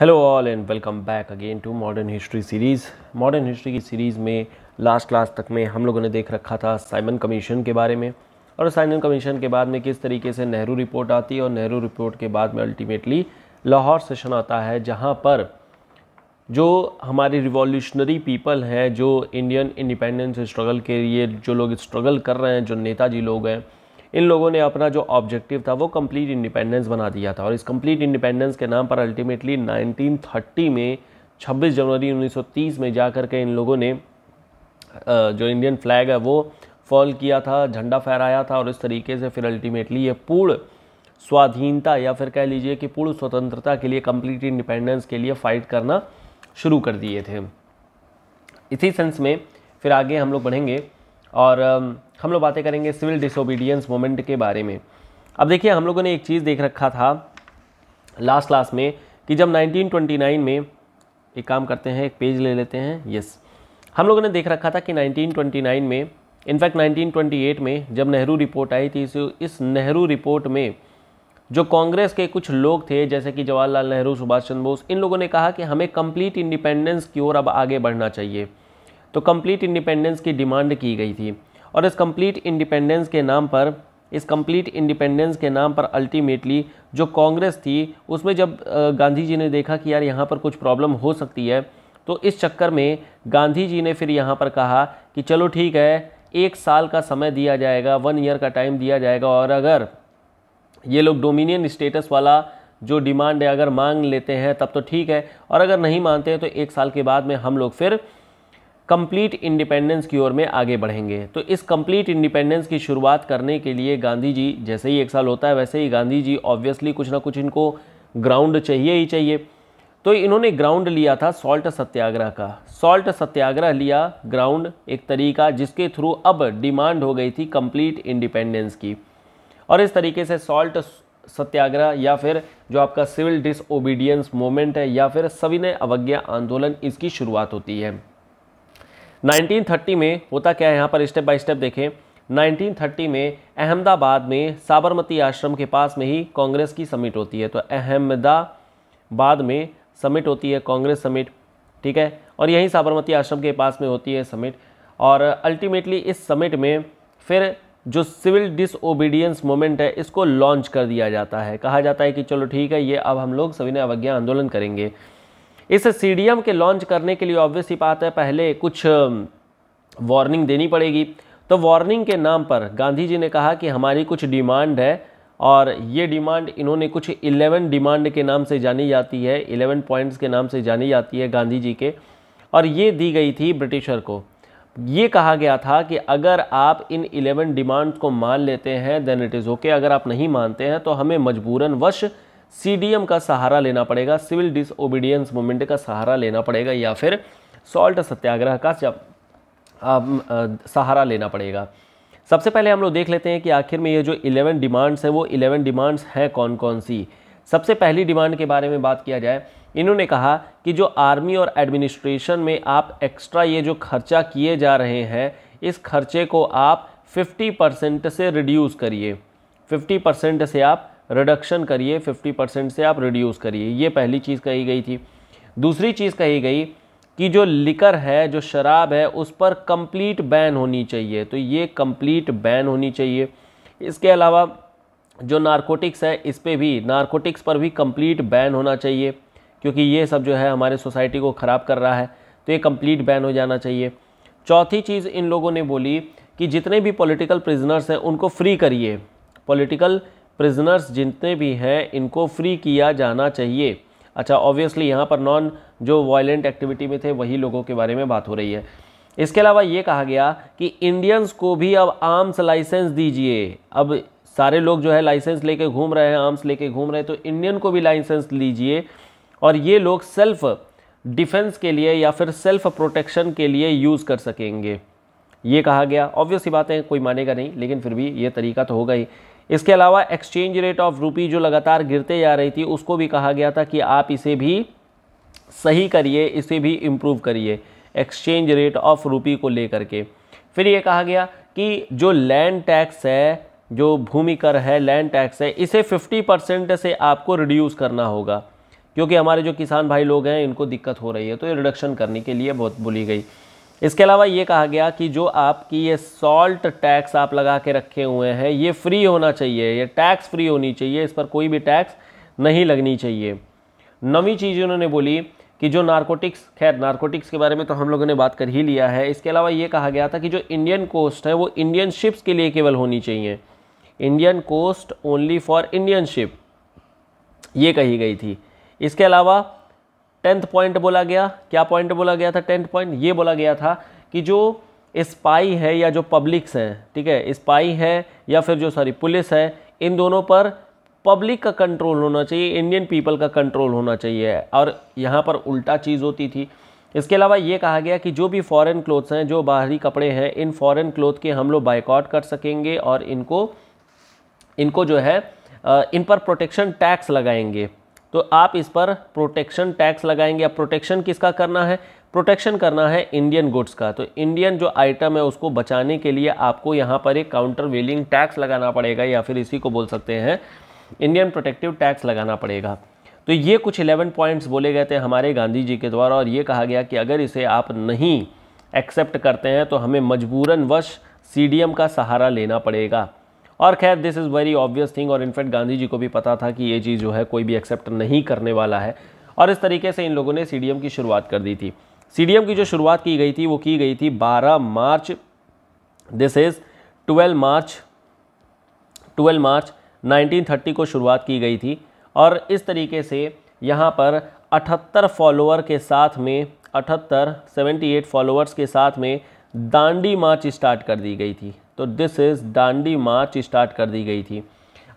Hello all and welcome back again to modern history series modern history की series में last class तक में हम लोगों ने देख रखा था साइमन कमीशन के बारे में और साइमन कमीशन के बाद में किस तरीके से नेहरू रिपोर्ट आती है और नेहरू रिपोर्ट के बाद में अल्टीमेटली लाहौर सेशन आता है जहाँ पर जो हमारे रिवॉल्यूशनरी पीपल हैं जो इंडियन इंडिपेंडेंस स्ट्रगल के लिए जो लोग स्ट्रगल कर रहे हैं जो नेताजी लोग हैं इन लोगों ने अपना जो ऑब्जेक्टिव था वो कंप्लीट इंडिपेंडेंस बना दिया था और इस कंप्लीट इंडिपेंडेंस के नाम पर अल्टीमेटली 1930 में 26 जनवरी 1930 में जा कर के इन लोगों ने जो इंडियन फ्लैग है वो फॉल किया था झंडा फहराया था और इस तरीके से फिर अल्टीमेटली ये पूर्ण स्वाधीनता या फिर कह लीजिए कि पूर्ण स्वतंत्रता के लिए कंप्लीट इंडिपेंडेंस के लिए फ़ाइट करना शुरू कर दिए थे इसी सेंस में फिर आगे हम लोग बढ़ेंगे और हम लोग बातें करेंगे सिविल डिसोबीडियंस मोमेंट के बारे में अब देखिए हम लोगों ने एक चीज़ देख रखा था लास्ट क्लास में कि जब 1929 में एक काम करते हैं एक पेज ले लेते हैं यस हम लोगों ने देख रखा था कि 1929 में इनफैक्ट 1928 में जब नेहरू रिपोर्ट आई थी इस नेहरू रिपोर्ट में जो कांग्रेस के कुछ लोग थे जैसे कि जवाहरलाल नेहरू सुभाष चंद्र बोस इन लोगों ने कहा कि हमें कंप्लीट इंडिपेंडेंस की ओर अब आगे बढ़ना चाहिए तो कंप्लीट इंडिपेंडेंस की डिमांड की गई थी और इस कंप्लीट इंडिपेंडेंस के नाम पर इस कंप्लीट इंडिपेंडेंस के नाम पर अल्टीमेटली जो कांग्रेस थी उसमें जब गांधी जी ने देखा कि यार यहाँ पर कुछ प्रॉब्लम हो सकती है तो इस चक्कर में गांधी जी ने फिर यहाँ पर कहा कि चलो ठीक है एक साल का समय दिया जाएगा वन ईयर का टाइम दिया जाएगा और अगर ये लोग डोमिनियन स्टेटस वाला जो डिमांड है अगर मांग लेते हैं तब तो ठीक है और अगर नहीं मानते हैं तो एक साल के बाद में हम लोग फिर कंप्लीट इंडिपेंडेंस की ओर में आगे बढ़ेंगे तो इस कंप्लीट इंडिपेंडेंस की शुरुआत करने के लिए गांधी जी जैसे ही एक साल होता है वैसे ही गांधी जी ऑब्वियसली कुछ ना कुछ इनको ग्राउंड चाहिए ही चाहिए तो इन्होंने ग्राउंड लिया था सॉल्ट सत्याग्रह का सॉल्ट सत्याग्रह लिया ग्राउंड एक तरीका जिसके थ्रू अब डिमांड हो गई थी कंप्लीट इंडिपेंडेंस की और इस तरीके से सॉल्ट सत्याग्रह या फिर जो आपका सिविल डिसओबीडियंस मूवमेंट है या फिर सविनय अवज्ञा आंदोलन इसकी शुरुआत होती है 1930 में होता क्या है यहाँ पर स्टेप बाय स्टेप देखें 1930 में अहमदाबाद में साबरमती आश्रम के पास में ही कांग्रेस की समिट होती है तो अहमदाबाद में समिट होती है कांग्रेस समिट ठीक है और यही साबरमती आश्रम के पास में होती है समिट और अल्टीमेटली इस समिट में फिर जो सिविल डिसओबीडियंस मोमेंट है इसको लॉन्च कर दिया जाता है कहा जाता है कि चलो ठीक है ये अब हम लोग सविनय अवज्ञा आंदोलन करेंगे इस सी के लॉन्च करने के लिए ऑब्वियसली बात है पहले कुछ वार्निंग देनी पड़ेगी तो वार्निंग के नाम पर गांधी जी ने कहा कि हमारी कुछ डिमांड है और ये डिमांड इन्होंने कुछ 11 डिमांड के नाम से जानी जाती है 11 पॉइंट्स के नाम से जानी जाती है गांधी जी के और ये दी गई थी ब्रिटिशर को ये कहा गया था कि अगर आप इन 11 डिमांड को मान लेते हैं देन इट इज़ ओके अगर आप नहीं मानते हैं तो हमें मजबूरन वश सीडीएम का सहारा लेना पड़ेगा सिविल डिसओबीडियंस मूवमेंट का सहारा लेना पड़ेगा या फिर सॉल्ट सत्याग्रह का आ, आ, सहारा लेना पड़ेगा सबसे पहले हम लोग देख लेते हैं कि आखिर में ये जो इलेवन डिमांड्स हैं वो इलेवन डिमांड्स हैं कौन कौन सी सबसे पहली डिमांड के बारे में बात किया जाए इन्होंने कहा कि जो आर्मी और एडमिनिस्ट्रेशन में आप एक्स्ट्रा ये जो खर्चा किए जा रहे हैं इस खर्चे को आप 50 परसेंट से रिड्यूस करिए 50 परसेंट से आप रिडक्शन करिए 50 परसेंट से आप रिड्यूस करिए ये पहली चीज़ कही गई थी दूसरी चीज़ कही गई कि जो लिकर है जो शराब है उस पर कंप्लीट बैन होनी चाहिए तो ये कंप्लीट बैन होनी चाहिए इसके अलावा जो नारकोटिक्स है इस पर भी नारकोटिक्स पर भी कंप्लीट बैन होना चाहिए क्योंकि ये सब जो है हमारे सोसाइटी को ख़राब कर रहा है तो ये कंप्लीट बैन हो जाना चाहिए चौथी चीज़ इन लोगों ने बोली कि जितने भी पॉलिटिकल प्रिजनर्स हैं उनको फ्री करिए पॉलिटिकल प्रिजनर्स जितने भी हैं इनको फ्री किया जाना चाहिए अच्छा ऑब्वियसली यहाँ पर नॉन जो वायलेंट एक्टिविटी में थे वही लोगों के बारे में बात हो रही है इसके अलावा ये कहा गया कि इंडियंस को भी अब आर्म्स लाइसेंस दीजिए अब सारे लोग जो है लाइसेंस लेके घूम रहे हैं आर्म्स लेके घूम रहे हैं तो इंडियन को भी लाइसेंस लीजिए और ये लोग सेल्फ डिफेंस के लिए या फिर सेल्फ प्रोटेक्शन के लिए यूज़ कर सकेंगे ये कहा गया ऑब्वियस ही बात है कोई मानेगा नहीं लेकिन फिर भी ये तरीका तो होगा ही इसके अलावा एक्सचेंज रेट ऑफ रुपी जो लगातार गिरते जा रही थी उसको भी कहा गया था कि आप इसे भी सही करिए इसे भी इम्प्रूव करिए एक्सचेंज रेट ऑफ रुपी को लेकर के फिर ये कहा गया कि जो लैंड टैक्स है जो भूमि कर है लैंड टैक्स है इसे 50 परसेंट से आपको रिड्यूस करना होगा क्योंकि हमारे जो किसान भाई लोग हैं इनको दिक्कत हो रही है तो ये रिडक्शन करने के लिए बहुत बोली गई इसके अलावा ये कहा गया कि जो आपकी ये सॉल्ट टैक्स आप लगा के रखे हुए हैं ये फ्री होना चाहिए ये टैक्स फ्री होनी चाहिए इस पर कोई भी टैक्स नहीं लगनी चाहिए नवी चीज़ उन्होंने बोली कि जो नारकोटिक्स खैर नारकोटिक्स के बारे में तो हम लोगों ने बात कर ही लिया है इसके अलावा ये कहा गया था कि जो इंडियन कोस्ट है वो इंडियन शिप्स के लिए केवल होनी चाहिए Indian coast only for Indian ship ये कही गई थी इसके अलावा टेंथ पॉइंट बोला गया क्या पॉइंट बोला गया था टेंथ पॉइंट ये बोला गया था कि जो स्पाई है या जो पब्लिक्स हैं ठीक है स्पाई है या फिर जो सॉरी पुलिस है इन दोनों पर पब्लिक का कंट्रोल होना चाहिए इंडियन पीपल का कंट्रोल होना चाहिए और यहाँ पर उल्टा चीज़ होती थी इसके अलावा ये कहा गया कि जो भी फॉरेन क्लोथ्स हैं जो बाहरी कपड़े हैं इन फॉरेन क्लोथ के हम लोग बाइकआउट कर सकेंगे और इनको इनको जो है इन पर प्रोटेक्शन टैक्स लगाएंगे तो आप इस पर प्रोटेक्शन टैक्स लगाएंगे अब प्रोटेक्शन किसका करना है प्रोटेक्शन करना है इंडियन गुड्स का तो इंडियन जो आइटम है उसको बचाने के लिए आपको यहाँ पर एक काउंटर वेलिंग टैक्स लगाना पड़ेगा या फिर इसी को बोल सकते हैं इंडियन प्रोटेक्टिव टैक्स लगाना पड़ेगा तो ये कुछ 11 पॉइंट्स बोले गए थे हमारे गांधी जी के द्वारा और ये कहा गया कि अगर इसे आप नहीं एक्सेप्ट करते हैं तो हमें मजबूरन वश सी का सहारा लेना पड़ेगा और खैर this is very obvious thing और इनफैक्ट गांधी जी को भी पता था कि ये चीज़ जो है कोई भी एक्सेप्ट नहीं करने वाला है और इस तरीके से इन लोगों ने सी की शुरुआत कर दी थी सी की जो शुरुआत की गई थी वो की गई थी बारह मार्च this is twelve March twelve March 1930 को शुरुआत की गई थी और इस तरीके से यहाँ पर 78 फॉलोअर के साथ में 78 78 फॉलोअर्स के साथ में दांडी मार्च स्टार्ट कर दी गई थी तो this is Dandi march start कर दी गई थी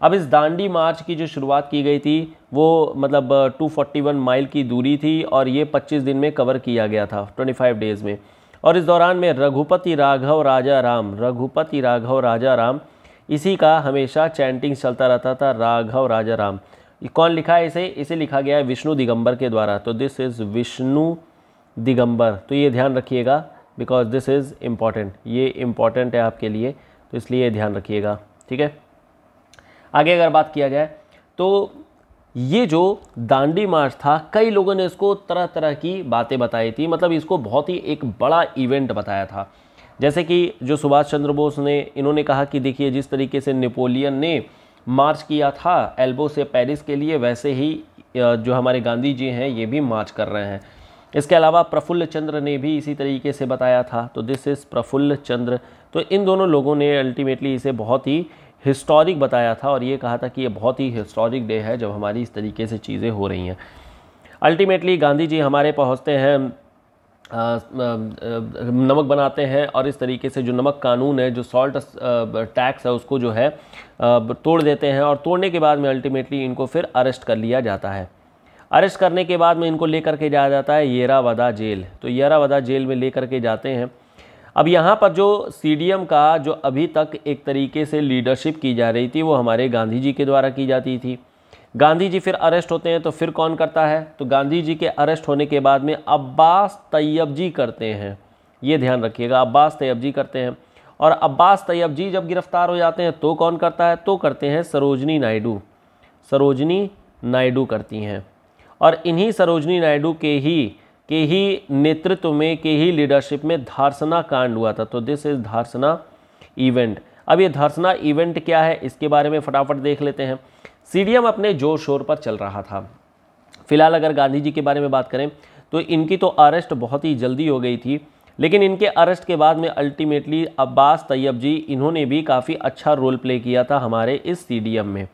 अब इस दांडी मार्च की जो शुरुआत की गई थी वो मतलब 241 uh, माइल की दूरी थी और ये 25 दिन में कवर किया गया था 25 डेज़ में और इस दौरान में रघुपति राघव राजा राम रघुपति राघव राजा राम इसी का हमेशा चैंटिंग चलता रहता था राघव राजा राम कौन लिखा है इसे इसे लिखा गया है विष्णु दिगंबर के द्वारा तो दिस इज़ विष्णु दिगंबर तो ये ध्यान रखिएगा बिकॉज दिस इज़ इम्पॉर्टेंट ये इम्पॉर्टेंट है आपके लिए तो इसलिए ध्यान रखिएगा ठीक है आगे अगर बात किया जाए तो ये जो दांडी मार्च था कई लोगों ने इसको तरह तरह की बातें बताई थी मतलब इसको बहुत ही एक बड़ा इवेंट बताया था जैसे कि जो सुभाष चंद्र बोस ने इन्होंने कहा कि देखिए जिस तरीके से नेपोलियन ने मार्च किया था एल्बो से पेरिस के लिए वैसे ही जो हमारे गांधी जी हैं ये भी मार्च कर रहे हैं इसके अलावा प्रफुल्ल चंद्र ने भी इसी तरीके से बताया था तो दिस इज़ प्रफुल्ल चंद्र तो इन दोनों लोगों ने अल्टीमेटली इसे बहुत ही हिस्टोरिक बताया था और ये कहा था कि ये बहुत ही हिस्टोरिक डे है जब हमारी इस तरीके से चीज़ें हो रही हैं अल्टीमेटली गांधी जी हमारे पहुँचते हैं नमक बनाते हैं और इस तरीके से जो नमक कानून है जो सॉल्ट टैक्स है उसको जो है तोड़ देते हैं और तोड़ने के बाद में अल्टीमेटली इनको फिर अरेस्ट कर लिया जाता है अरेस्ट करने के बाद में इनको लेकर के जाया जाता है येरावदा जेल तो येरावदा जेल में लेकर के जाते हैं अब यहाँ पर जो सी का जो अभी तक एक तरीके से लीडरशिप की जा रही थी वो हमारे गांधी जी के द्वारा की जाती थी गांधी जी फिर अरेस्ट होते हैं तो फिर कौन करता है तो गांधी जी के अरेस्ट होने के बाद में अब्बास तैयब जी करते हैं ये ध्यान रखिएगा अब्बास तैयब जी करते हैं और अब्बास तैयब जी जब गिरफ्तार हो जाते हैं तो कौन करता है तो करते हैं सरोजनी नायडू सरोजनी नायडू करती हैं और इन्हीं सरोजनी नायडू के ही के ही नेतृत्व में के ही लीडरशिप में धारसना कांड हुआ था तो दिस इज़ धारसना इवेंट अब ये धारसना इवेंट क्या है इसके बारे में फटाफट देख लेते हैं सी अपने जोर शोर पर चल रहा था फिलहाल अगर गांधी जी के बारे में बात करें तो इनकी तो अरेस्ट बहुत ही जल्दी हो गई थी लेकिन इनके अरेस्ट के बाद में अल्टीमेटली अब्बास तैयब जी इन्होंने भी काफ़ी अच्छा रोल प्ले किया था हमारे इस सी में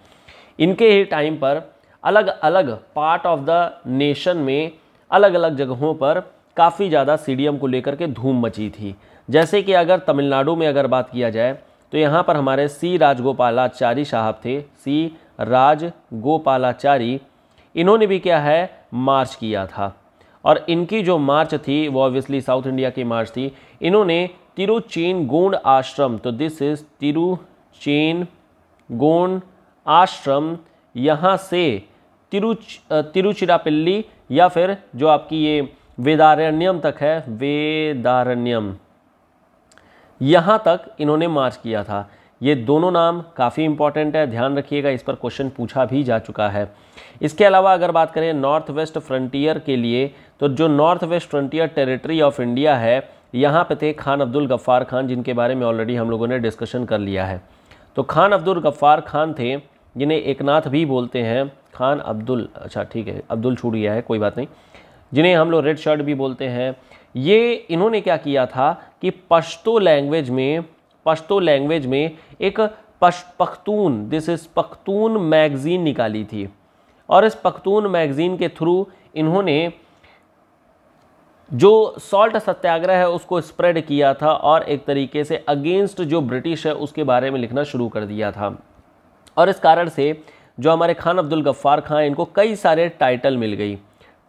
इनके ही टाइम पर अलग अलग पार्ट ऑफ द नेशन में अलग अलग जगहों पर काफ़ी ज़्यादा सी को लेकर के धूम मची थी जैसे कि अगर तमिलनाडु में अगर बात किया जाए तो यहाँ पर हमारे सी राजगोपालाचारी साहब थे सी राज गोपालाचारी इन्होंने भी क्या है मार्च किया था और इनकी जो मार्च थी वो ऑब्वियसली साउथ इंडिया की मार्च थी इन्होंने तिरुचेन गोंड आश्रम तो दिस इज़ तिरुचेन गोंड आश्रम यहाँ से तिरुच तिरुचिरापिल्ली या फिर जो आपकी ये वेदारण्यम तक है वेदारण्यम यहाँ तक इन्होंने मार्च किया था ये दोनों नाम काफ़ी इंपॉर्टेंट है ध्यान रखिएगा इस पर क्वेश्चन पूछा भी जा चुका है इसके अलावा अगर बात करें नॉर्थ वेस्ट फ्रंटियर के लिए तो जो North West Frontier Territory of India है यहाँ पे थे खान अब्दुल गफ्फार खान जिनके बारे में ऑलरेडी हम लोगों ने डिस्कशन कर लिया है तो खान अब्दुल गफ्फार खान थे जिन्हें एकनाथ भी बोलते हैं खान अब्दुल अच्छा ठीक है अब्दुल छूट गया है कोई बात नहीं जिन्हें हम लोग रेड शर्ट भी बोलते हैं ये इन्होंने क्या किया था कि पश्तो लैंग्वेज में पश्तो लैंग्वेज में एक पश Pakhtun this is Pakhtun magazine निकाली थी और इस पख्तून मैगज़ीन के थ्रू इन्होंने जो सॉल्ट सत्याग्रह है उसको स्प्रेड किया था और एक तरीके से अगेंस्ट जो ब्रिटिश है उसके बारे में लिखना शुरू कर दिया था और इस कारण से जो हमारे खान अब्दुल गफ्फार खां इनको कई सारे टाइटल मिल गई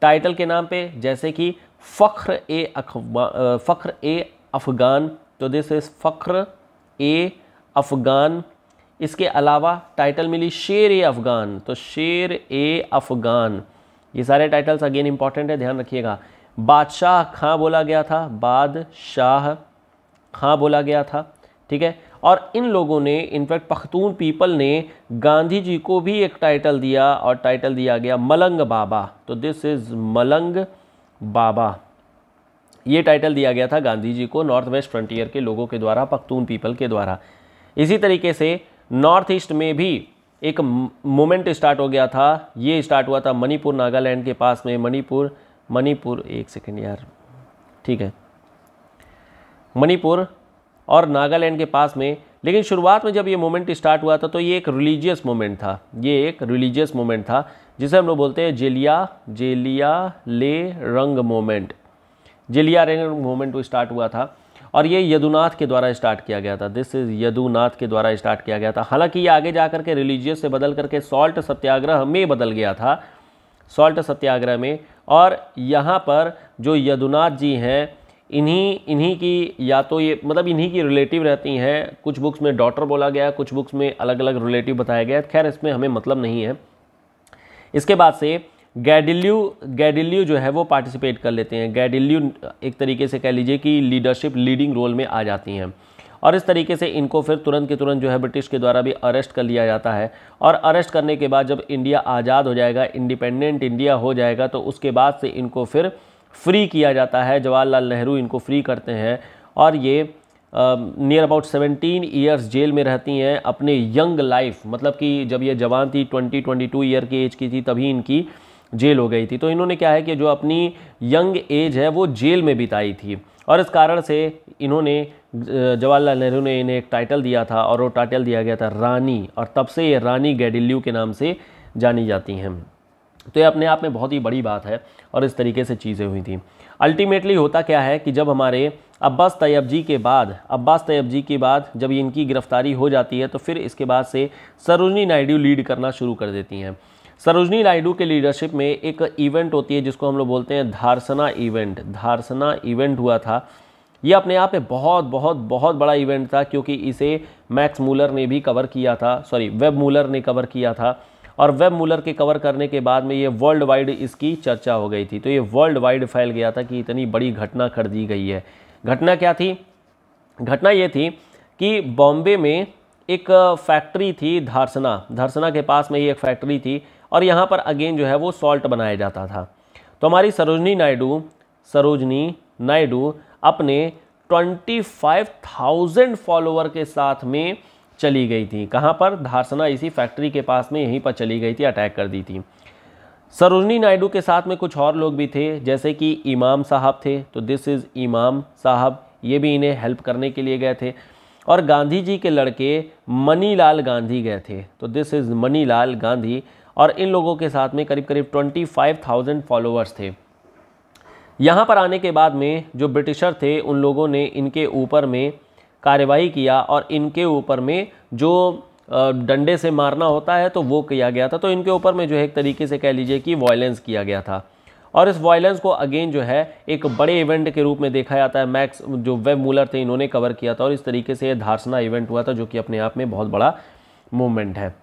टाइटल के नाम पे जैसे कि फ़ख्र ए अखबा फ़ख्र ए अफ़गान तो दिस इज़ फ़ख्र ए अफ़गान इसके अलावा टाइटल मिली शेर ए अफ़गान तो शेर ए अफ़गान ये सारे टाइटल्स अगेन इंपॉर्टेंट है ध्यान रखिएगा बादशाह खां बोला गया था बादशाह खां बोला गया था ठीक है और इन लोगों ने इनफैक्ट पख्तून पीपल ने गांधी जी को भी एक टाइटल दिया और टाइटल दिया गया मलंग बाबा तो दिस इज़ मलंग बाबा ये टाइटल दिया गया था गांधी जी को नॉर्थ वेस्ट फ्रंटियर के लोगों के द्वारा पख्तून पीपल के द्वारा इसी तरीके से नॉर्थ ईस्ट में भी एक मोमेंट स्टार्ट हो गया था ये स्टार्ट हुआ था मणिपुर नागालैंड के पास में मणिपुर मणिपुर एक सेकेंड यार ठीक है मणिपुर और नागालैंड के पास में लेकिन शुरुआत में जब ये मोमेंट स्टार्ट हुआ था तो ये एक रिलीजियस मोमेंट था ये एक रिलीजियस मोमेंट था जिसे हम लोग बोलते हैं जेलिया जेलिया ले रंग मोमेंट जेलिया रंग मूवमेंट स्टार्ट हुआ था और ये यदुनाथ के द्वारा स्टार्ट किया गया था दिस इज़ यदुनाथ के द्वारा स्टार्ट किया गया था हालांकि ये आगे जा करके रिलीजियस से बदल करके सॉल्ट सत्याग्रह में बदल गया था सॉल्ट सत्याग्रह में और यहाँ पर जो यदुनाथ जी हैं इन्हीं इन्हीं की या तो ये मतलब इन्हीं की रिलेटिव रहती हैं कुछ बुक्स में डॉटर बोला गया कुछ बुक्स में अलग अलग रिलेटिव बताया गया खैर इसमें हमें मतलब नहीं है इसके बाद से गैडिल्यू गैडिल्यू जो है वो पार्टिसिपेट कर लेते हैं गैडिल्यू एक तरीके से कह लीजिए कि लीडरशिप लीडिंग रोल में आ जाती हैं और इस तरीके से इनको फिर तुरंत के तुरंत जो है ब्रिटिश के द्वारा भी अरेस्ट कर लिया जाता है और अरेस्ट करने के बाद जब इंडिया आज़ाद हो जाएगा इंडिपेंडेंट इंडिया हो जाएगा तो उसके बाद से इनको फिर फ्री किया जाता है जवाहरलाल नेहरू इनको फ्री करते हैं और ये near about seventeen years jail में रहती हैं अपने यंग लाइफ मतलब कि जब ये जवान थी ट्वेंटी ट्वेंटी टू ईयर की एज की थी तभी इनकी जेल हो गई थी तो इन्होंने क्या है कि जो अपनी यंग एज है वो जेल में बिताई थी और इस कारण से इन्होंने जवाहरलाल नेहरू ने इन्हें एक टाइटल दिया था और वो टाइटल दिया गया था रानी और तब से ये रानी गैडिल्यू के नाम से जानी जाती हैं तो ये अपने आप में बहुत ही बड़ी बात है और इस तरीके से चीज़ें हुई थी अल्टीमेटली होता क्या है कि जब हमारे अब्बास तैयब जी के बाद अब्बास तैयब जी के बाद जब इनकी गिरफ्तारी हो जाती है तो फिर इसके बाद से सरोजनी नायडू लीड करना शुरू कर देती हैं सरोजनी नायडू के लीडरशिप में एक इवेंट होती है जिसको हम लोग बोलते हैं धारसना इवेंट धारसना इवेंट हुआ था ये अपने आप में बहुत बहुत बहुत बड़ा इवेंट था क्योंकि इसे मैक्स मूलर ने भी कवर किया था सॉरी वेब मूलर ने कवर किया था और वेब मूलर के कवर करने के बाद में ये वर्ल्ड वाइड इसकी चर्चा हो गई थी तो ये वर्ल्ड वाइड फैल गया था कि इतनी बड़ी घटना कर दी गई है घटना क्या थी घटना ये थी कि बॉम्बे में एक फैक्ट्री थी धारसना धारसना के पास में ही एक फैक्ट्री थी और यहाँ पर अगेन जो है वो सॉल्ट बनाया जाता था तो हमारी सरोजनी नायडू सरोजनी नायडू अपने 25,000 फॉलोवर के साथ में चली गई थी कहाँ पर धारसना इसी फैक्ट्री के पास में यहीं पर चली गई थी अटैक कर दी थी सरोजनी नायडू के साथ में कुछ और लोग भी थे जैसे कि इमाम साहब थे तो दिस इज़ इमाम साहब ये भी इन्हें हेल्प करने के लिए गए थे और गांधी जी के लड़के मनीलाल गांधी गए थे तो दिस इज़ मनीलाल गांधी और इन लोगों के साथ में करीब करीब ट्वेंटी फाइव थाउजेंड फॉलोअर्स थे यहाँ पर आने के बाद में जो ब्रिटिशर थे उन लोगों ने इनके ऊपर में कार्यवाही किया और इनके ऊपर में जो डंडे से मारना होता है तो वो किया गया था तो इनके ऊपर में जो है एक तरीके से कह लीजिए कि वॉयलेंस किया गया था और इस वॉयलेंस को अगेन जो है एक बड़े इवेंट के रूप में देखा जाता है मैक्स जो वेब मूलर थे इन्होंने कवर किया था और इस तरीके से ये धारसना इवेंट हुआ था जो कि अपने आप में बहुत बड़ा मूवमेंट है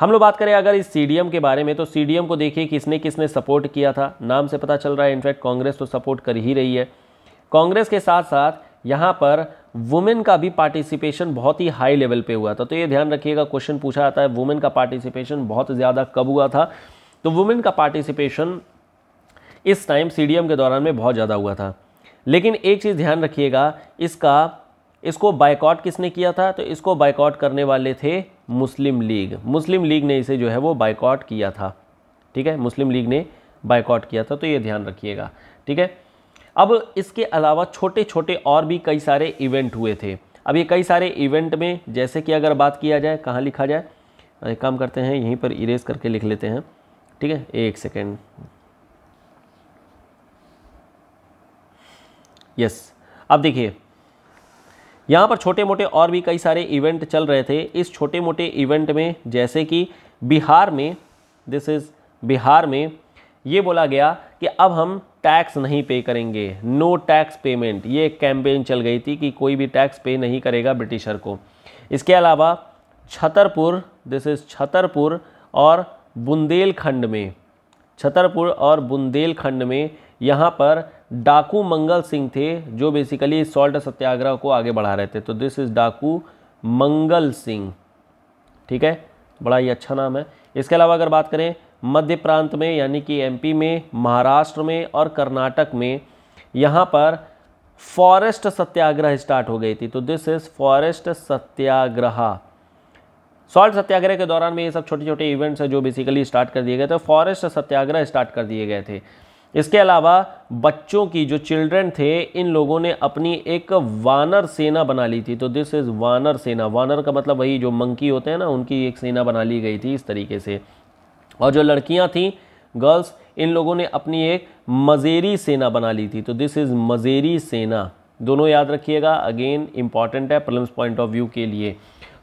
हम लोग बात करें अगर इस सी के बारे में तो सी को देखिए किसने किसने सपोर्ट किया था नाम से पता चल रहा है इनफैक्ट कांग्रेस तो सपोर्ट कर ही रही है कांग्रेस के साथ साथ यहाँ पर वुमेन का भी पार्टिसिपेशन बहुत ही हाई लेवल पे हुआ था तो ये ध्यान रखिएगा क्वेश्चन पूछा जाता है वुमेन का पार्टिसिपेशन बहुत ज़्यादा कब हुआ था तो वुमेन का पार्टिसिपेशन इस टाइम सी के दौरान में बहुत ज़्यादा हुआ था लेकिन एक चीज़ ध्यान रखिएगा इसका इसको बाइकआउट किसने किया था तो इसको बाइकआउट करने वाले थे मुस्लिम लीग मुस्लिम लीग ने इसे जो है वो बाइकआउट किया था ठीक है मुस्लिम लीग ने बाइकआउट किया था तो ये ध्यान रखिएगा ठीक है अब इसके अलावा छोटे छोटे और भी कई सारे इवेंट हुए थे अब ये कई सारे इवेंट में जैसे कि अगर बात किया जाए कहाँ लिखा जाए एक काम करते हैं यहीं पर इरेज करके लिख लेते हैं ठीक है एक सेकेंड यस अब देखिए यहाँ पर छोटे मोटे और भी कई सारे इवेंट चल रहे थे इस छोटे मोटे इवेंट में जैसे कि बिहार में दिस इज़ बिहार में ये बोला गया कि अब हम टैक्स नहीं पे करेंगे नो टैक्स पेमेंट ये एक कैंपेन चल गई थी कि कोई भी टैक्स पे नहीं करेगा ब्रिटिशर को इसके अलावा छतरपुर दिस इज़ छतरपुर और बुंदेलखंड में छतरपुर और बुंदेलखंड में यहाँ पर डाकू मंगल सिंह थे जो बेसिकली सॉल्ट सत्याग्रह को आगे बढ़ा रहे थे तो दिस इज़ डाकू मंगल सिंह ठीक है बड़ा ही अच्छा नाम है इसके अलावा अगर बात करें मध्य प्रांत में यानी कि एमपी में महाराष्ट्र में और कर्नाटक में यहाँ पर फॉरेस्ट सत्याग्रह स्टार्ट हो गई थी तो this is forest satyagraha salt satyagraha के दौरान में ये सब छोटे छोटे इवेंट्स हैं जो बेसिकली स्टार्ट कर दिए गए थे फॉरेस्ट सत्याग्रह स्टार्ट कर दिए गए थे इसके अलावा बच्चों की जो चिल्ड्रन थे इन लोगों ने अपनी एक वानर सेना बना ली थी तो दिस इज़ वानर सेना वानर का मतलब वही जो मंकी होते हैं ना उनकी एक सेना बना ली गई थी इस तरीके से और जो लड़कियां थीं गर्ल्स इन लोगों ने अपनी एक मज़ेरी सेना बना ली थी तो दिस इज़ मज़ेरी सेना दोनों याद रखिएगा अगेन इंपॉर्टेंट है प्रलम्स पॉइंट ऑफ व्यू के लिए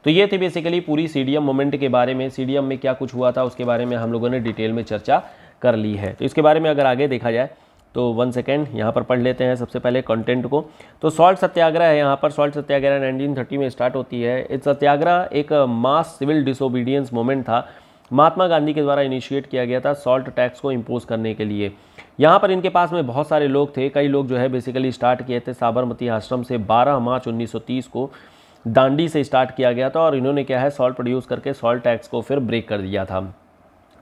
तो ये थे बेसिकली पूरी एम मोमेंट के बारे में एम में क्या कुछ हुआ था उसके बारे में हम लोगों ने डिटेल में चर्चा कर ली है तो इसके बारे में अगर आगे देखा जाए तो वन सेकेंड यहाँ पर पढ़ लेते हैं सबसे पहले कंटेंट को तो सॉल्ट सत्याग्रह है यहाँ पर सॉल्ट सत्याग्रह 1930 में स्टार्ट होती है इस सत्याग्रह एक मास सिविल डिसोबीडियंस मोमेंट था महात्मा गांधी के द्वारा इनिशिएट किया गया था सॉल्ट टैक्स को इम्पोज करने के लिए यहाँ पर इनके पास में बहुत सारे लोग थे कई लोग जो है बेसिकली स्टार्ट किए थे साबरमती आश्रम से 12 मार्च 1930 को दांडी से स्टार्ट किया गया था और इन्होंने क्या है सॉल्ट प्रोड्यूस करके सॉल्ट टैक्स को फिर ब्रेक कर दिया था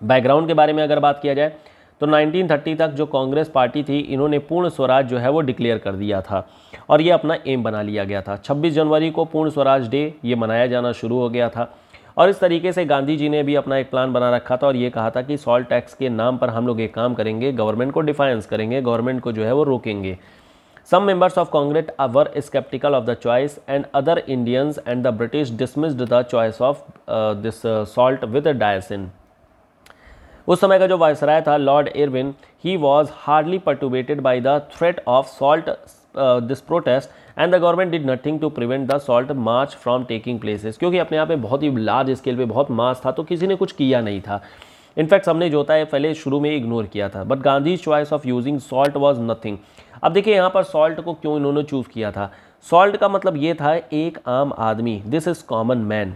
बैकग्राउंड के बारे में अगर बात किया जाए तो 1930 तक जो कांग्रेस पार्टी थी इन्होंने पूर्ण स्वराज जो है वो डिक्लेयर कर दिया था और ये अपना एम बना लिया गया था 26 जनवरी को पूर्ण स्वराज डे ये मनाया जाना शुरू हो गया था और इस तरीके से गांधी जी ने भी अपना एक प्लान बना रखा था और ये कहा था कि सॉल्ट टैक्स के नाम पर हम लोग एक काम करेंगे गवर्नमेंट को डिफाइंस करेंगे गवर्नमेंट को जो है वो रोकेंगे some members of Congress were skeptical of the choice and other Indians and the British dismissed the choice of this salt with disdain उस समय का जो वायसराय था Lord Irwin he was hardly perturbed by the threat of salt this protest and the government did nothing to prevent the salt march from taking places क्योंकि अपने आप में बहुत ही लार्ज स्केल पे बहुत मार्च था तो किसी ने कुछ किया नहीं था इनफैक्ट सबने जो होता है पहले शुरू में इग्नोर किया था but Gandhi choice of using salt was nothing अब देखिए यहाँ पर सॉल्ट को क्यों इन्होंने चूज़ किया था सॉल्ट का मतलब ये था एक आम आदमी दिस इज़ कॉमन मैन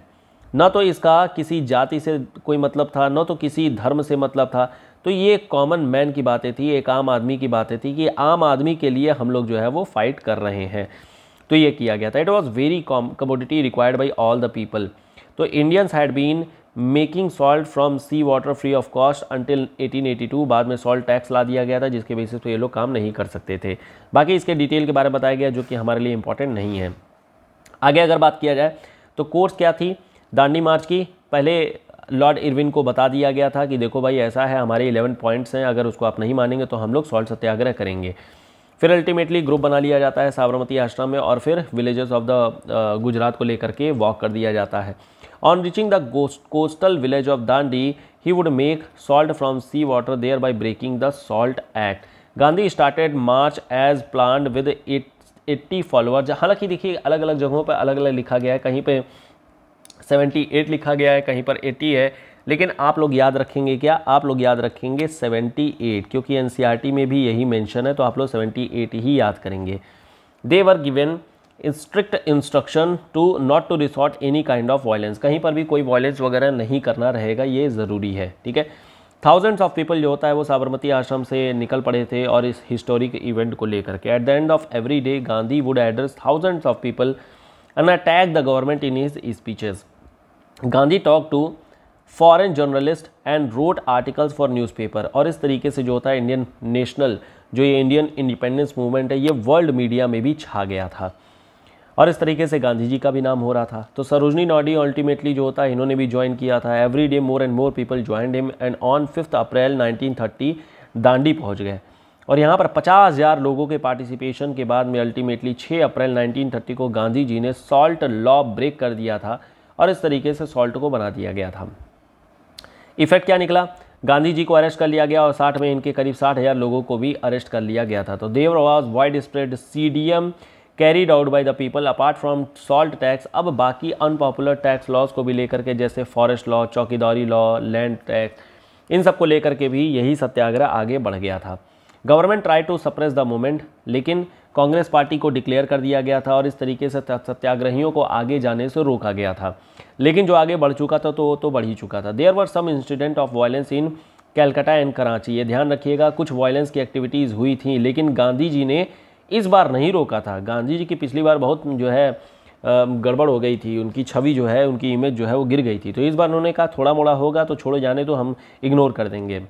ना तो इसका किसी जाति से कोई मतलब था ना तो किसी धर्म से मतलब था तो ये कॉमन मैन की बातें थी एक आम आदमी की बातें थी कि आम आदमी के लिए हम लोग जो है वो फाइट कर रहे हैं तो ये किया गया था it was very commodity required by all the people तो Indians had been making salt from sea water free of cost until 1882 बाद में सॉल्ट टैक्स ला दिया गया था जिसके बेसिस पे ये लोग काम नहीं कर सकते थे बाकी इसके डिटेल के बारे में बताया गया जो कि हमारे लिए इंपॉर्टेंट नहीं है आगे अगर बात किया जाए तो कोर्स क्या थी दांडी मार्च की पहले लॉर्ड इरविन को बता दिया गया था कि देखो भाई ऐसा है हमारे इलेवन पॉइंट्स हैं अगर उसको आप नहीं मानेंगे तो हम लोग सॉल्ट सत्याग्रह करेंगे फिर अल्टीमेटली ग्रुप बना लिया जाता है साबरमती आश्रम में और फिर विलेजेस ऑफ द गुजरात को लेकर के वॉक कर दिया जाता है on reaching the coastal village of Dandi he would make salt from sea water there by breaking the salt act Gandhi started march as plan with eighty followers हालांकि देखिए अलग अलग जगहों पर अलग अलग लिखा गया है कहीं पर 78 लिखा गया है कहीं पर 80 है लेकिन आप लोग याद रखेंगे क्या आप लोग याद रखेंगे 78 क्योंकि एन e में भी यही मेंशन है तो आप लोग 78 ही याद करेंगे they were given strict instruction to not to resort any kind of violence कहीं पर भी कोई वायलेंस वगैरह नहीं करना रहेगा ये ज़रूरी है ठीक है थाउजेंड्स ऑफ पीपल जो होता है वो साबरमती आश्रम से निकल पड़े थे और इस हिस्टोरिक इवेंट को लेकर के at the end of every day Gandhi would address thousands of people and attack the government in his speeches Gandhi talk to foreign journalist and wrote articles for newspaper और इस तरीके से जो होता है इंडियन नेशनल जो ये इंडियन इंडिपेंडेंस मूवमेंट है ये वर्ल्ड मीडिया में भी छा गया था और इस तरीके से गांधी जी का भी नाम हो रहा था तो सरोजनी नॉडी अल्टीमेटली जो होता है इन्होंने भी ज्वाइन किया था every day more and more people join him and on fifth April 1930 Dandi पहुंच गए और यहाँ पर पचास हज़ार लोगों के पार्टिसिपेशन के बाद में अल्टीमेटली 6 अप्रैल 1930 को गांधी जी ने सॉल्ट लॉ ब्रेक कर दिया था और इस तरीके से सॉल्ट को बना दिया गया था इफेक्ट क्या निकला गांधी जी को अरेस्ट कर लिया गया और साठ में इनके करीब साठ हज़ार लोगों को भी अरेस्ट कर लिया गया था तो there was widespread C D M carried out by the people apart from salt tax अब बाकी अनपॉपुलर टैक्स लॉज को भी लेकर के जैसे forest law chowkidari law land tax इन सब को लेकर के भी यही सत्याग्रह आगे बढ़ गया था government try to suppress the movement लेकिन कांग्रेस पार्टी को डिक्लेयर कर दिया गया था और इस तरीके से सत्याग्रहियों को आगे जाने से रोका गया था लेकिन जो आगे बढ़ चुका था तो वो तो बढ़ ही चुका था there were some incident of violence in Calcutta and Karachi ये ध्यान रखिएगा कुछ वायलेंस की एक्टिविटीज़ हुई थी लेकिन गांधी जी ने इस बार नहीं रोका था गांधी जी की पिछली बार बहुत जो है गड़बड़ हो गई थी उनकी छवि जो है उनकी इमेज जो है वो गिर गई थी तो इस बार उन्होंने कहा थोड़ा मोड़ा होगा तो छोड़े जाने तो हम इग्नोर कर देंगे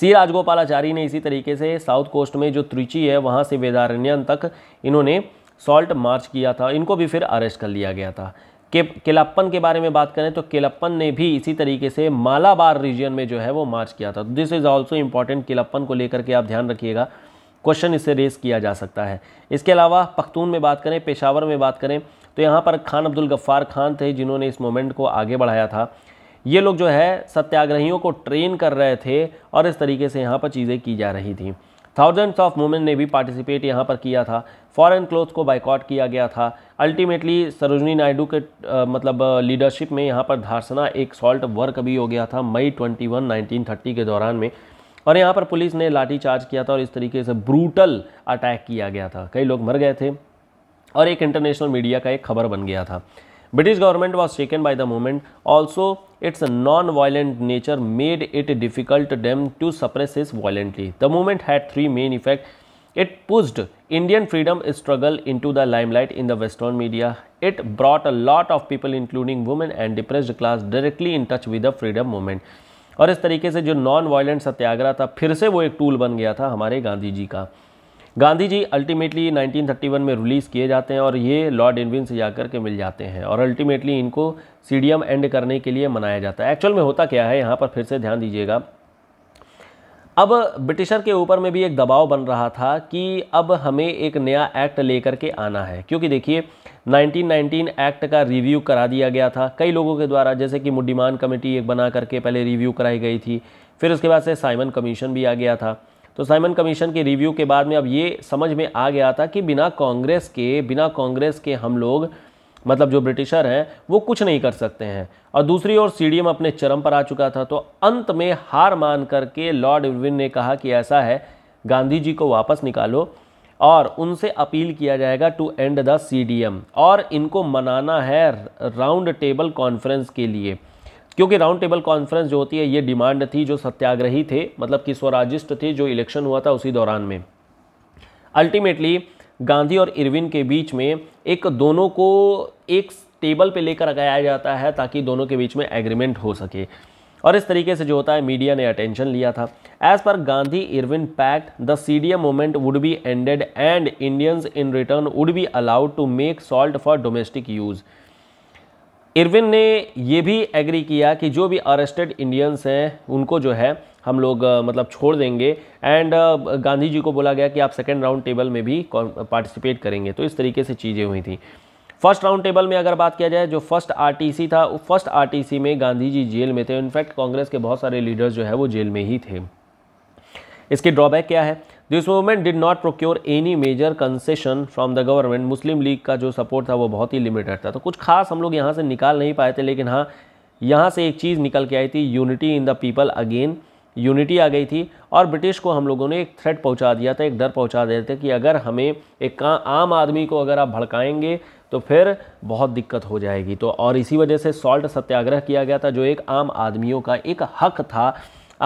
सी राजगोपालाचारी ने इसी तरीके से साउथ कोस्ट में जो त्रिची है वहाँ से वेदारण्यन तक इन्होंने सॉल्ट मार्च किया था इनको भी फिर अरेस्ट कर लिया गया था के केलप्पन के बारे में बात करें तो केलप्पन ने भी इसी तरीके से मालाबार रीजन में जो है वो मार्च किया था this is also important Kelappan को लेकर के आप ध्यान रखिएगा क्वेश्चन इससे रेस किया जा सकता है इसके अलावा पख्तून में बात करें पेशावर में बात करें तो यहाँ पर खान अब्दुल गफ्फार खान थे जिन्होंने इस मोमेंट को आगे बढ़ाया था ये लोग जो है सत्याग्रहियों को ट्रेन कर रहे थे और इस तरीके से यहाँ पर चीज़ें की जा रही थी थाउजेंड्स ऑफ वुमेन ने भी पार्टिसिपेट यहाँ पर किया था फॉरेन क्लोथ को बाइकआउट किया गया था अल्टीमेटली सरोजनी नायडू के आ, मतलब लीडरशिप में यहाँ पर धारसना एक सॉल्ट वर्क भी हो गया था मई नाइनटीन थर्टी के दौरान में और यहाँ पर पुलिस ने लाठी चार्ज किया था और इस तरीके से ब्रूटल अटैक किया गया था कई लोग मर गए थे और एक इंटरनेशनल मीडिया का एक खबर बन गया था British government was shaken by the movement. Also, its non-violent nature made it difficult to them to suppress it violently. The movement had three main effects. It pushed Indian freedom struggle into the limelight in the Western media. It brought a lot of people including women and depressed class directly in touch with the freedom movement. और इस तरीके से जो non violent सत्याग्रह था फिर से वो एक टूल बन गया था हमारे गांधी जी का गांधी जी अल्टीमेटली 1931 में रिलीज़ किए जाते हैं और ये लॉर्ड इनविन से जाकर के मिल जाते हैं और अल्टीमेटली इनको सी एंड करने के लिए मनाया जाता है एक्चुअल में होता क्या है यहाँ पर फिर से ध्यान दीजिएगा अब ब्रिटिशर के ऊपर में भी एक दबाव बन रहा था कि अब हमें एक नया एक्ट लेकर के आना है क्योंकि देखिए 1919 एक्ट का रिव्यू करा दिया गया था कई लोगों के द्वारा जैसे कि मुड्डीमान कमेटी एक बना करके पहले रिव्यू कराई गई थी फिर उसके बाद से साइमन कमीशन भी आ गया था तो साइमन कमीशन के रिव्यू के बाद में अब ये समझ में आ गया था कि बिना कांग्रेस के बिना कांग्रेस के हम लोग मतलब जो ब्रिटिशर हैं वो कुछ नहीं कर सकते हैं और दूसरी ओर सी अपने चरम पर आ चुका था तो अंत में हार मान करके लॉर्ड इरविन ने कहा कि ऐसा है गांधी जी को वापस निकालो और उनसे अपील किया जाएगा टू एंड द सीडीएम और इनको मनाना है राउंड टेबल कॉन्फ्रेंस के लिए क्योंकि राउंड टेबल कॉन्फ्रेंस जो होती है ये डिमांड थी जो सत्याग्रही थे मतलब कि स्वराजिस्ट थे जो इलेक्शन हुआ था उसी दौरान में अल्टीमेटली गांधी और इरविन के बीच में एक दोनों को एक टेबल पे लेकर गया जाता है ताकि दोनों के बीच में एग्रीमेंट हो सके और इस तरीके से जो होता है मीडिया ने अटेंशन लिया था एज पर Gandhi Irwin pact the C D M movement would be ended and Indians in return would be allowed to make salt for domestic use Irwin ने ये भी एग्री किया कि जो भी अरेस्टेड इंडियंस हैं उनको जो है हम लोग मतलब छोड़ देंगे एंड गांधी जी को बोला गया कि आप सेकेंड राउंड टेबल में भी पार्टिसिपेट करेंगे तो इस तरीके से चीज़ें हुई थी फर्स्ट राउंड टेबल में अगर बात किया जाए जो फर्स्ट आरटीसी था फर्स्ट आरटीसी में गांधी जी जेल में थे इनफैक्ट कांग्रेस के बहुत सारे लीडर्स जो है वो जेल में ही थे इसके ड्रॉबैक क्या है this movement did not procure any major concession from the government Muslim League का जो सपोर्ट था वो बहुत ही लिमिटेड था तो कुछ खास हम लोग यहाँ से निकाल नहीं पाए थे लेकिन हाँ यहाँ से एक चीज़ निकल के आई थी unity in the people again unity आ गई थी और ब्रिटिश को हम लोगों ने एक थ्रेट पहुँचा दिया था एक डर पहुँचा दिया था कि अगर हमें एक आम आदमी को अगर आप भड़काएंगे तो फिर बहुत दिक्कत हो जाएगी तो और इसी वजह से सॉल्ट सत्याग्रह किया गया था जो एक आम आदमियों का एक हक था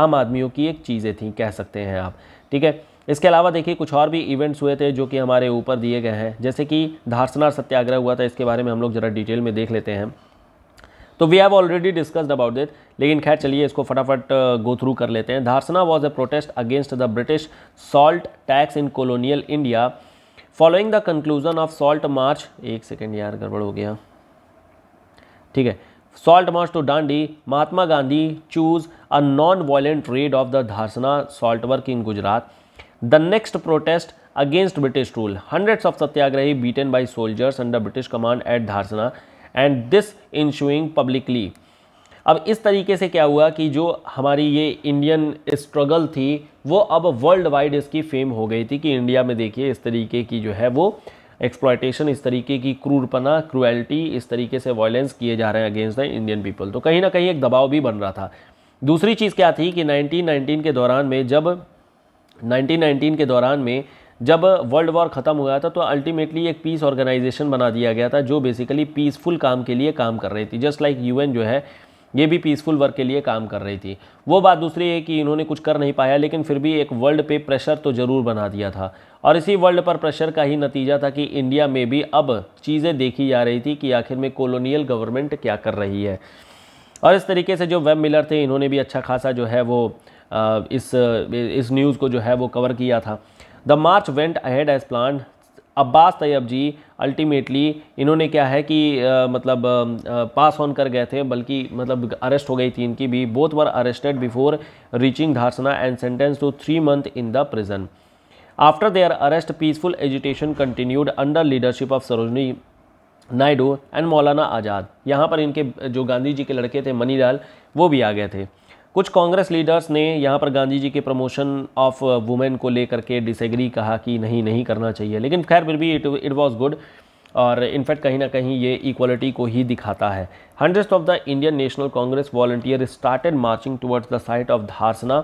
आम आदमियों की एक चीज़ें थी कह सकते हैं आप ठीक है इसके अलावा देखिए कुछ और भी इवेंट्स हुए थे जो कि हमारे ऊपर दिए गए हैं जैसे कि धारसनार सत्याग्रह हुआ था इसके बारे में हम लोग ज़रा डिटेल में देख लेते हैं तो we have already discussed about that लेकिन खैर चलिए इसको फटाफट गो थ्रू कर लेते हैं Dharasana was a protest against the British salt tax in colonial India following the conclusion of salt march एक सेकेंड यार गड़बड़ हो गया ठीक है salt march to Dandi Mahatma Gandhi choose a non violent raid of the Dharasana salt work in Gujarat the next protest against British rule hundreds of satyagrahi beaten by soldiers under British command at Dharsana and this ensuing publicly अब इस तरीके से क्या हुआ कि जो हमारी ये इंडियन स्ट्रगल थी वो अब वर्ल्ड वाइड इसकी फेम हो गई थी कि इंडिया में देखिए इस तरीके की जो है वो एक्सप्लाइटेशन इस तरीके की क्रूरपना क्रुएल्टी इस तरीके से वायलेंस किए जा रहे हैं अगेंस्ट द इंडियन पीपल तो कहीं ना कहीं एक दबाव भी बन रहा था दूसरी चीज़ क्या थी कि 1919 के दौरान में जब 1919 के दौरान में जब वर्ल्ड वॉर ख़त्म हुआ था तो अल्टीमेटली एक पीस ऑर्गेनाइजेशन बना दिया गया था जो बेसिकली पीसफुल काम के लिए काम कर रही थी जस्ट लाइक यू जो है ये भी पीसफुल वर्क के लिए काम कर रही थी वो बात दूसरी है कि इन्होंने कुछ कर नहीं पाया लेकिन फिर भी एक वर्ल्ड पे प्रेशर तो ज़रूर बना दिया था और इसी वर्ल्ड पर प्रेशर का ही नतीजा था कि इंडिया में भी अब चीज़ें देखी जा रही थी कि आखिर में कॉलोनियल गवर्नमेंट क्या कर रही है और इस तरीके से जो वेब मिलर थे इन्होंने भी अच्छा खासा जो है वो इस इस न्यूज़ को जो है वो कवर किया था the march went ahead as plan Abbas Tyabji ultimately इन्होंने क्या है कि आ, मतलब आ, पास ऑन कर गए थे बल्कि मतलब अरेस्ट हो गई थी इनकी भी both were arrested before reaching Dharasana and sentence to three month in the prison after their arrest peaceful agitation continued under leadership of Sarojini Naidu and Maulana Azad यहाँ पर इनके जो गांधी जी के लड़के थे मनी वो भी आ गए थे कुछ कांग्रेस लीडर्स ने यहाँ पर गांधी जी के प्रमोशन ऑफ वुमेन को लेकर के डिसएग्री कहा कि नहीं नहीं करना चाहिए लेकिन खैर फिर भी इट इट वॉज गुड और इनफैक्ट कहीं ना कहीं ये इक्वलिटी को ही दिखाता है hundred of the Indian National Congress volunteer started marching towards the site of Dharasana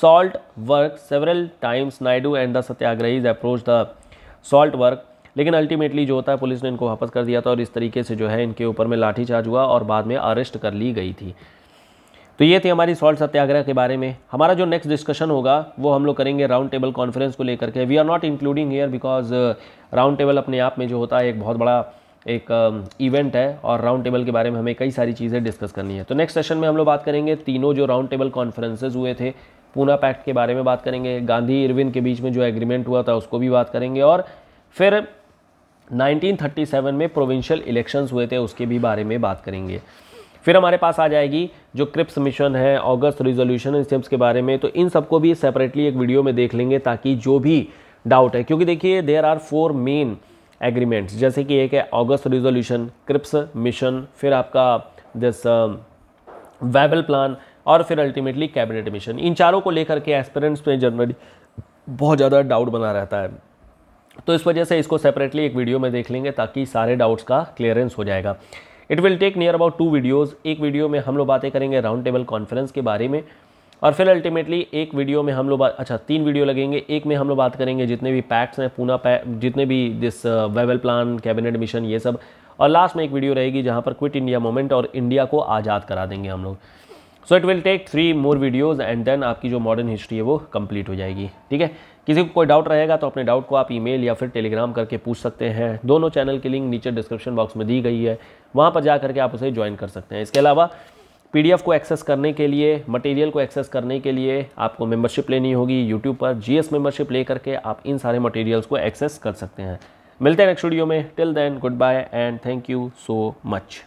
salt work several times Naidu and the satyagrahis approach the salt work लेकिन अल्टीमेटली जो होता है पुलिस ने इनको वापस कर दिया था और इस तरीके से जो है इनके ऊपर में लाठीचार्ज हुआ और बाद में अरेस्ट कर ली गई थी तो ये थी हमारी सॉल्ट सत्याग्रह के बारे में हमारा जो नेक्स्ट डिस्कशन होगा वो हम लोग करेंगे राउंड टेबल कॉन्फ्रेंस को लेकर के we are not including here because round table अपने आप में जो होता है एक बहुत बड़ा एक इवेंट um, uh, है और राउंड टेबल के बारे में हमें कई सारी चीज़ें डिस्कस करनी है तो नेक्स्ट सेशन में हम लोग बात करेंगे तीनों जो राउंड टेबल कॉन्फ्रेंसेज हुए थे पूना पैक्ट के बारे में बात करेंगे गांधी इरविन के बीच में जो एग्रीमेंट हुआ था उसको भी बात करेंगे और फिर 1937 में प्रोविंशियल इलेक्शंस हुए थे उसके भी बारे में बात करेंगे फिर हमारे पास आ जाएगी जो क्रिप्स मिशन है ऑगस्ट रिजोल्यूशन स्टेप्स के बारे में तो इन सबको भी सेपरेटली एक वीडियो में देख लेंगे ताकि जो भी डाउट है क्योंकि देखिए there are four main agreements जैसे कि एक है ऑगस्ट रिजोल्यूशन क्रिप्स मिशन फिर आपका दिस वेबल प्लान और फिर अल्टीमेटली कैबिनेट मिशन इन चारों को लेकर के एस्पेरेंट्स में जनरली बहुत ज़्यादा डाउट बना रहता है तो इस वजह से इसको सेपरेटली एक वीडियो में देख लेंगे ताकि सारे डाउट्स का क्लियरेंस हो जाएगा it will take near about two videos एक वीडियो में हम लोग बातें करेंगे राउंड टेबल कॉन्फ्रेंस के बारे में और फिर अल्टीमेटली एक वीडियो में हम लोग अच्छा तीन वीडियो लगेंगे एक में हम लोग बात करेंगे जितने भी पैक्स हैं पूना पै जितने भी this Wavell plan cabinet mission ये सब और लास्ट में एक वीडियो रहेगी जहाँ पर क्विट इंडिया मोमेंट और इंडिया को आज़ाद करा देंगे हम लोग so it will take three more videos and then आपकी जो मॉडर्न हिस्ट्री है वो कम्प्लीट हो जाएगी ठीक है किसी को कोई डाउट रहेगा तो अपने डाउट को आप ईमेल या फिर टेलीग्राम करके पूछ सकते हैं दोनों चैनल की लिंक नीचे डिस्क्रिप्शन बॉक्स में दी गई है वहाँ पर जा करके आप उसे ज्वाइन कर सकते हैं इसके अलावा पी को एक्सेस करने के लिए मटेरियल को एक्सेस करने के लिए आपको मेंबरशिप लेनी होगी यूट्यूब पर जी मेंबरशिप ले करके आप इन सारे मटेरियल्स को एक्सेस कर सकते हैं मिलते हैं नेक्स्ट वीडियो में till then good bye and thank you so much